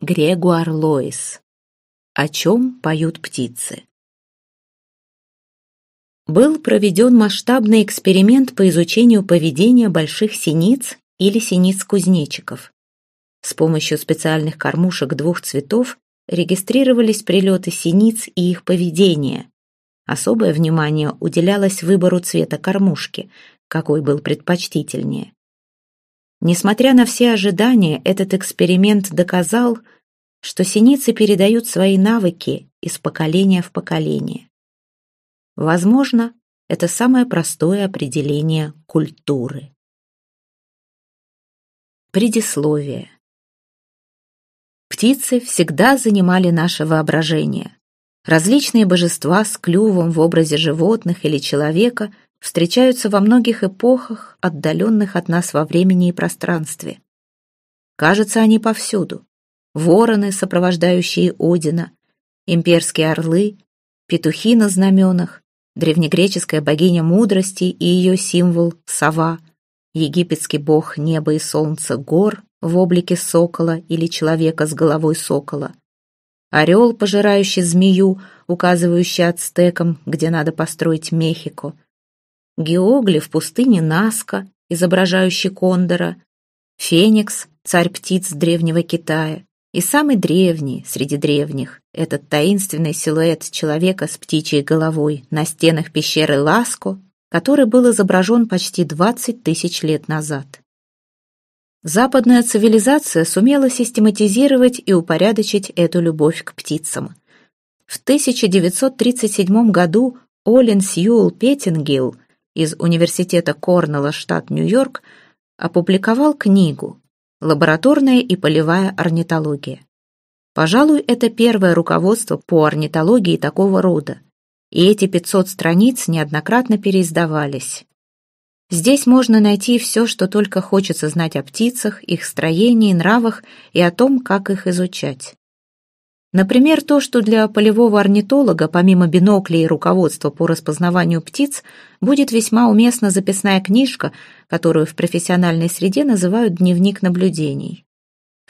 Грегуар Лоис. О чем поют птицы? Был проведен масштабный эксперимент по изучению поведения больших синиц или синиц-кузнечиков. С помощью специальных кормушек двух цветов регистрировались прилеты синиц и их поведение. Особое внимание уделялось выбору цвета кормушки, какой был предпочтительнее. Несмотря на все ожидания, этот эксперимент доказал, что синицы передают свои навыки из поколения в поколение. Возможно, это самое простое определение культуры. Предисловие. Птицы всегда занимали наше воображение. Различные божества с клювом в образе животных или человека – встречаются во многих эпохах, отдаленных от нас во времени и пространстве. Кажется, они повсюду. Вороны, сопровождающие Одина, имперские орлы, петухи на знаменах, древнегреческая богиня мудрости и ее символ — сова, египетский бог неба и солнца гор в облике сокола или человека с головой сокола, орел, пожирающий змею, указывающий ацтекам, где надо построить Мехико, Геогли в пустыне Наска, изображающий кондора, Феникс, царь птиц древнего Китая, и самый древний среди древних, этот таинственный силуэт человека с птичьей головой на стенах пещеры Ласко, который был изображен почти 20 тысяч лет назад. Западная цивилизация сумела систематизировать и упорядочить эту любовь к птицам. В 1937 году Олен Сьюэл Петтингилл из Университета Корнелла, штат Нью-Йорк, опубликовал книгу «Лабораторная и полевая орнитология». Пожалуй, это первое руководство по орнитологии такого рода, и эти 500 страниц неоднократно переиздавались. Здесь можно найти все, что только хочется знать о птицах, их строении, нравах и о том, как их изучать. Например, то, что для полевого орнитолога, помимо биноклей и руководства по распознаванию птиц, будет весьма уместна записная книжка, которую в профессиональной среде называют «дневник наблюдений».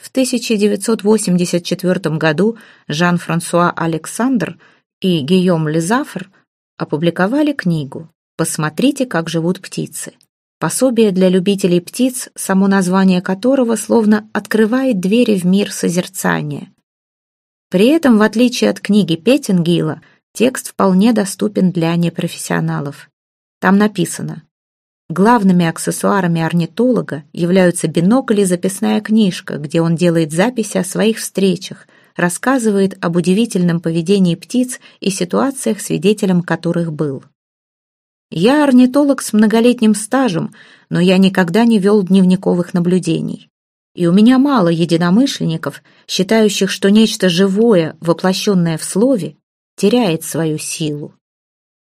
В 1984 году Жан-Франсуа Александр и Гийом Лизафр опубликовали книгу «Посмотрите, как живут птицы». Пособие для любителей птиц, само название которого словно открывает двери в мир созерцания – при этом, в отличие от книги Петтингила, текст вполне доступен для непрофессионалов. Там написано Главными аксессуарами орнитолога являются бинокль и записная книжка, где он делает записи о своих встречах, рассказывает об удивительном поведении птиц и ситуациях, свидетелем которых был. Я орнитолог с многолетним стажем, но я никогда не вел дневниковых наблюдений и у меня мало единомышленников, считающих, что нечто живое, воплощенное в слове, теряет свою силу.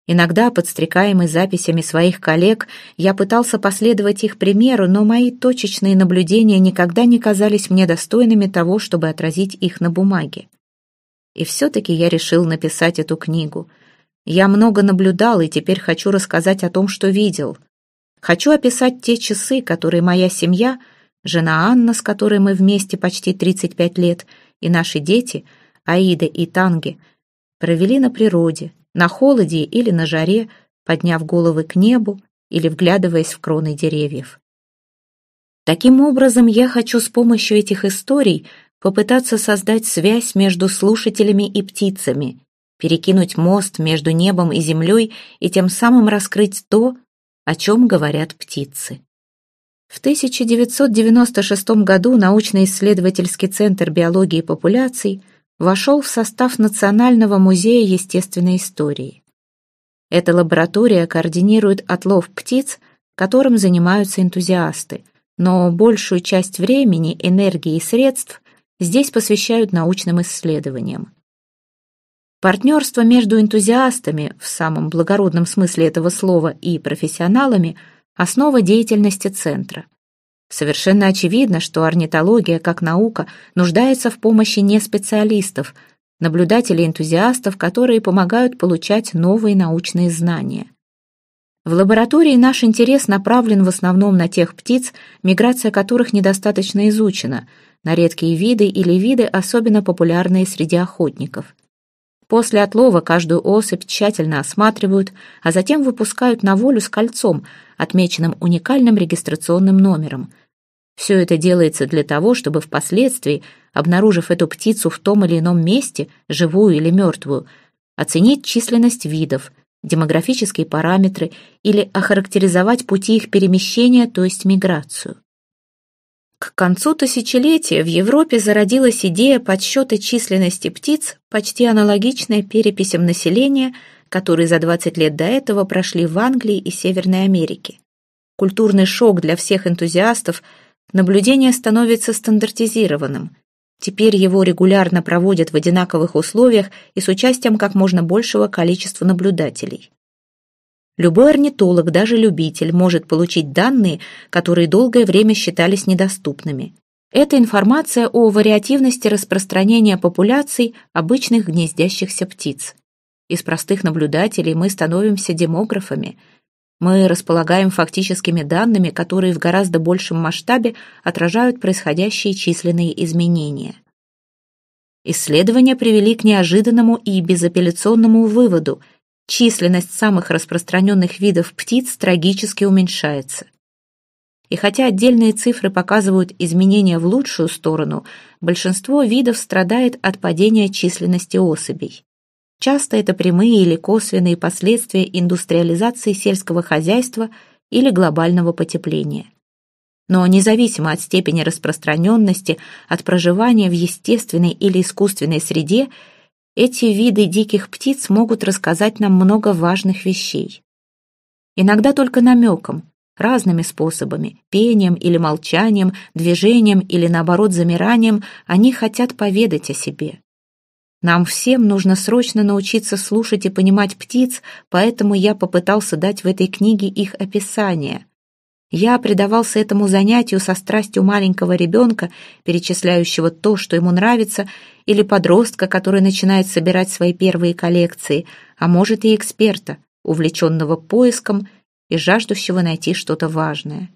Иногда, подстрекаемый записями своих коллег, я пытался последовать их примеру, но мои точечные наблюдения никогда не казались мне достойными того, чтобы отразить их на бумаге. И все-таки я решил написать эту книгу. Я много наблюдал и теперь хочу рассказать о том, что видел. Хочу описать те часы, которые моя семья – жена Анна, с которой мы вместе почти 35 лет, и наши дети, Аида и Танги, провели на природе, на холоде или на жаре, подняв головы к небу или вглядываясь в кроны деревьев. Таким образом, я хочу с помощью этих историй попытаться создать связь между слушателями и птицами, перекинуть мост между небом и землей и тем самым раскрыть то, о чем говорят птицы. В 1996 году научно-исследовательский центр биологии популяций вошел в состав Национального музея естественной истории. Эта лаборатория координирует отлов птиц, которым занимаются энтузиасты, но большую часть времени, энергии и средств здесь посвящают научным исследованиям. Партнерство между энтузиастами, в самом благородном смысле этого слова, и профессионалами – основа деятельности центра. Совершенно очевидно, что орнитология как наука нуждается в помощи не специалистов, наблюдателей-энтузиастов, которые помогают получать новые научные знания. В лаборатории наш интерес направлен в основном на тех птиц, миграция которых недостаточно изучена, на редкие виды или виды, особенно популярные среди охотников. После отлова каждую особь тщательно осматривают, а затем выпускают на волю с кольцом, отмеченным уникальным регистрационным номером. Все это делается для того, чтобы впоследствии, обнаружив эту птицу в том или ином месте, живую или мертвую, оценить численность видов, демографические параметры или охарактеризовать пути их перемещения, то есть миграцию. К концу тысячелетия в Европе зародилась идея подсчета численности птиц, почти аналогичная переписям населения, которые за 20 лет до этого прошли в Англии и Северной Америке. Культурный шок для всех энтузиастов, наблюдение становится стандартизированным. Теперь его регулярно проводят в одинаковых условиях и с участием как можно большего количества наблюдателей. Любой орнитолог, даже любитель, может получить данные, которые долгое время считались недоступными. Это информация о вариативности распространения популяций обычных гнездящихся птиц. Из простых наблюдателей мы становимся демографами. Мы располагаем фактическими данными, которые в гораздо большем масштабе отражают происходящие численные изменения. Исследования привели к неожиданному и безапелляционному выводу – численность самых распространенных видов птиц трагически уменьшается. И хотя отдельные цифры показывают изменения в лучшую сторону, большинство видов страдает от падения численности особей. Часто это прямые или косвенные последствия индустриализации сельского хозяйства или глобального потепления. Но независимо от степени распространенности, от проживания в естественной или искусственной среде – эти виды диких птиц могут рассказать нам много важных вещей. Иногда только намеком, разными способами, пением или молчанием, движением или, наоборот, замиранием, они хотят поведать о себе. Нам всем нужно срочно научиться слушать и понимать птиц, поэтому я попытался дать в этой книге их описание – я предавался этому занятию со страстью маленького ребенка, перечисляющего то, что ему нравится, или подростка, который начинает собирать свои первые коллекции, а может и эксперта, увлеченного поиском и жаждущего найти что-то важное.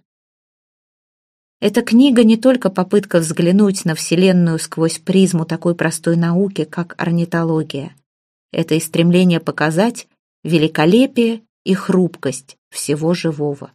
Эта книга не только попытка взглянуть на Вселенную сквозь призму такой простой науки, как орнитология. Это и стремление показать великолепие и хрупкость всего живого.